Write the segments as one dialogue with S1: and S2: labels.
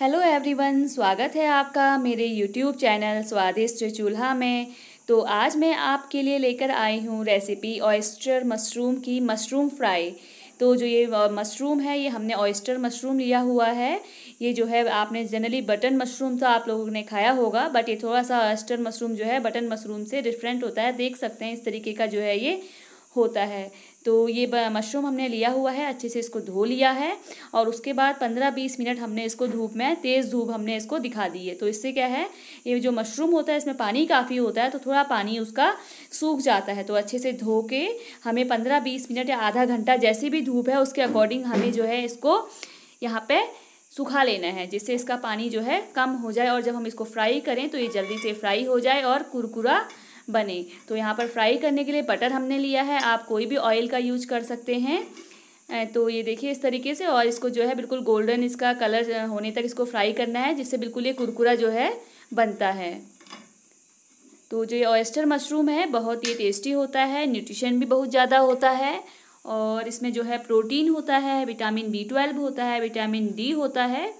S1: hello everyone स्वागत है आपका मेरे यूट्यूब चैनल स्वादिष्ट चूल्हा में तो आज मैं आपके लिए लेकर आई हूँ रेसिपी ऑयस्टर मशरूम की मशरूम फ्राई तो जो ये मशरूम है ये हमने ऑयस्टर मशरूम लिया हुआ है ये जो है आपने जनरली बटन मशरूम तो आप लोगों ने खाया होगा बट ये थोड़ा सा ऑयस्टर मशरूम जो है बटन मशरूम से डिफरेंट होता है देख सकते हैं इस तरीके का जो है ये होता है तो ये मशरूम हमने लिया हुआ है अच्छे से इसको धो लिया है और उसके बाद पंद्रह बीस मिनट हमने इसको धूप में तेज़ धूप हमने इसको दिखा दी है तो इससे क्या है ये जो मशरूम होता है इसमें पानी काफ़ी होता है तो थोड़ा पानी उसका सूख जाता है तो अच्छे से धो के हमें पंद्रह बीस मिनट या आधा घंटा जैसी भी धूप है उसके अकॉर्डिंग हमें जो है इसको यहाँ पर सुखा लेना है जिससे इसका पानी जो है कम हो जाए और जब हम इसको फ्राई करें तो ये जल्दी से फ्राई हो जाए और कुरकुरा बने तो यहाँ पर फ्राई करने के लिए बटर हमने लिया है आप कोई भी ऑयल का यूज कर सकते हैं तो ये देखिए इस तरीके से और इसको जो है बिल्कुल गोल्डन इसका कलर होने तक इसको फ्राई करना है जिससे बिल्कुल ये कुरकुरा जो है बनता है तो जो ये ऑयस्टर मशरूम है बहुत ही टेस्टी होता है न्यूट्रिशन भी बहुत ज़्यादा होता है और इसमें जो है प्रोटीन होता है विटामिन बी ट्वेल्व होता है विटामिन डी होता है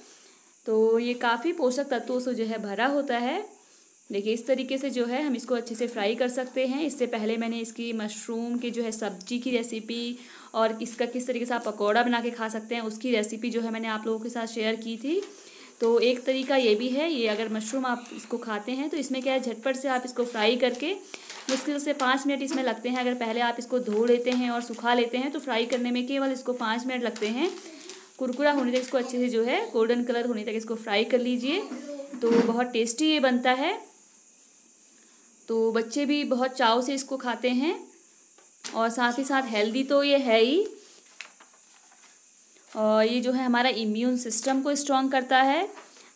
S1: तो ये काफ़ी पोषक तत्वों से जो है भरा होता है देखिए इस तरीके से जो है हम इसको अच्छे से फ्राई कर सकते हैं इससे पहले मैंने इसकी मशरूम की जो है सब्जी की रेसिपी और इसका किस तरीके से आप पकौड़ा बना के खा सकते हैं उसकी रेसिपी जो है मैंने आप लोगों के साथ शेयर की थी तो एक तरीका ये भी है ये अगर मशरूम आप इसको खाते हैं तो इसमें क्या है झटपट से आप इसको फ्राई करके मुश्किल से पाँच मिनट इसमें लगते हैं अगर पहले आप इसको धो लेते हैं और सुखा लेते हैं तो फ्राई करने में केवल इसको पाँच मिनट लगते हैं कुरकुरा होने तक इसको अच्छे से जो है गोल्डन कलर होने तक इसको फ्राई कर लीजिए तो बहुत टेस्टी ये बनता है तो बच्चे भी बहुत चाव से इसको खाते हैं और साथ ही साथ हेल्दी तो ये है ही और ये जो है हमारा इम्यून सिस्टम को स्ट्रॉन्ग करता है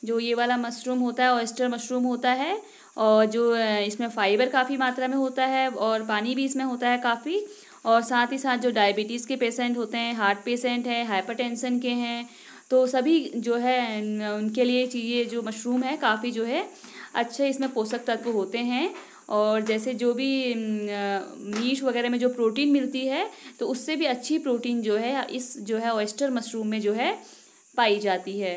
S1: जो ये वाला मशरूम होता है ऑयस्टर मशरूम होता है और जो इसमें फाइबर काफ़ी मात्रा में होता है और पानी भी इसमें होता है काफ़ी और साथ ही साथ जो डायबिटीज़ के पेशेंट होते हैं हार्ट पेशेंट हैं हाइपरटेंशन के हैं तो सभी जो है उनके लिए ये जो मशरूम है काफ़ी जो है अच्छे इसमें पोषक तत्व होते हैं और जैसे जो भी मीट वगैरह में जो प्रोटीन मिलती है तो उससे भी अच्छी प्रोटीन जो है इस जो है ऑयस्टर मशरूम में जो है पाई जाती है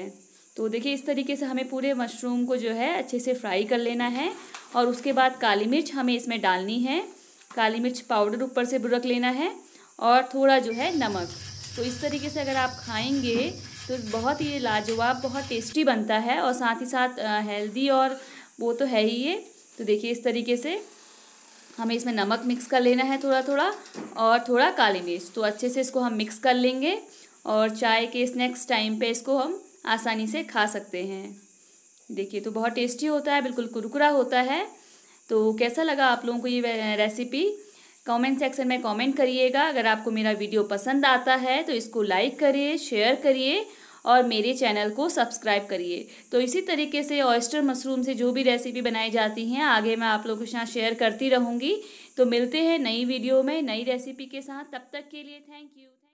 S1: तो देखिए इस तरीके से हमें पूरे मशरूम को जो है अच्छे से फ्राई कर लेना है और उसके बाद काली मिर्च हमें इसमें डालनी है काली मिर्च पाउडर ऊपर से बुरक लेना है और थोड़ा जो है नमक तो इस तरीके से अगर आप खाएंगे तो बहुत ही लाजवाब बहुत टेस्टी बनता है और साथ ही साथ हेल्दी और वो तो है ही ये तो देखिए इस तरीके से हमें इसमें नमक मिक्स कर लेना है थोड़ा थोड़ा और थोड़ा काली मिर्च तो अच्छे से इसको हम मिक्स कर लेंगे और चाय के स्नैक्स टाइम पे इसको हम आसानी से खा सकते हैं देखिए तो बहुत टेस्टी होता है बिल्कुल कुरकुरा होता है तो कैसा लगा आप लोगों को ये रेसिपी कमेंट सेक्शन में कमेंट करिएगा अगर आपको मेरा वीडियो पसंद आता है तो इसको लाइक करिए शेयर करिए और मेरे चैनल को सब्सक्राइब करिए तो इसी तरीके से ऑयस्टर मशरूम से जो भी रेसिपी बनाई जाती हैं आगे मैं आप लोगों के साथ शेयर करती रहूँगी तो मिलते हैं नई वीडियो में नई रेसिपी के साथ तब तक के लिए थैंक यू